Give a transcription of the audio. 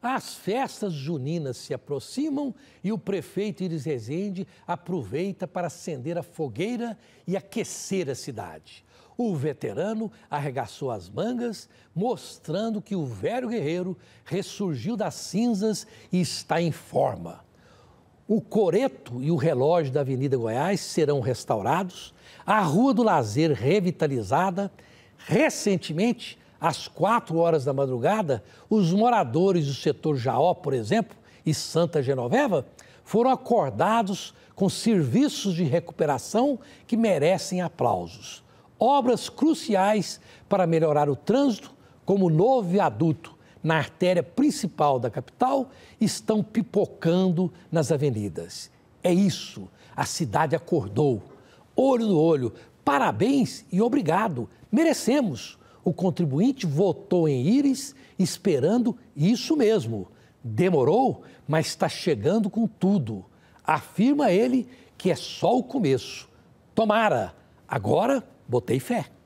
As festas juninas se aproximam e o prefeito Iris Rezende aproveita para acender a fogueira e aquecer a cidade. O veterano arregaçou as mangas, mostrando que o velho guerreiro ressurgiu das cinzas e está em forma. O coreto e o relógio da Avenida Goiás serão restaurados, a Rua do Lazer revitalizada. Recentemente, às quatro horas da madrugada, os moradores do setor Jaó, por exemplo, e Santa Genoveva, foram acordados com serviços de recuperação que merecem aplausos. Obras cruciais para melhorar o trânsito, como o novo viaduto na artéria principal da capital, estão pipocando nas avenidas. É isso, a cidade acordou. Olho no olho, parabéns e obrigado, merecemos. O contribuinte votou em Íris esperando isso mesmo. Demorou, mas está chegando com tudo. Afirma ele que é só o começo. Tomara! Agora, botei fé.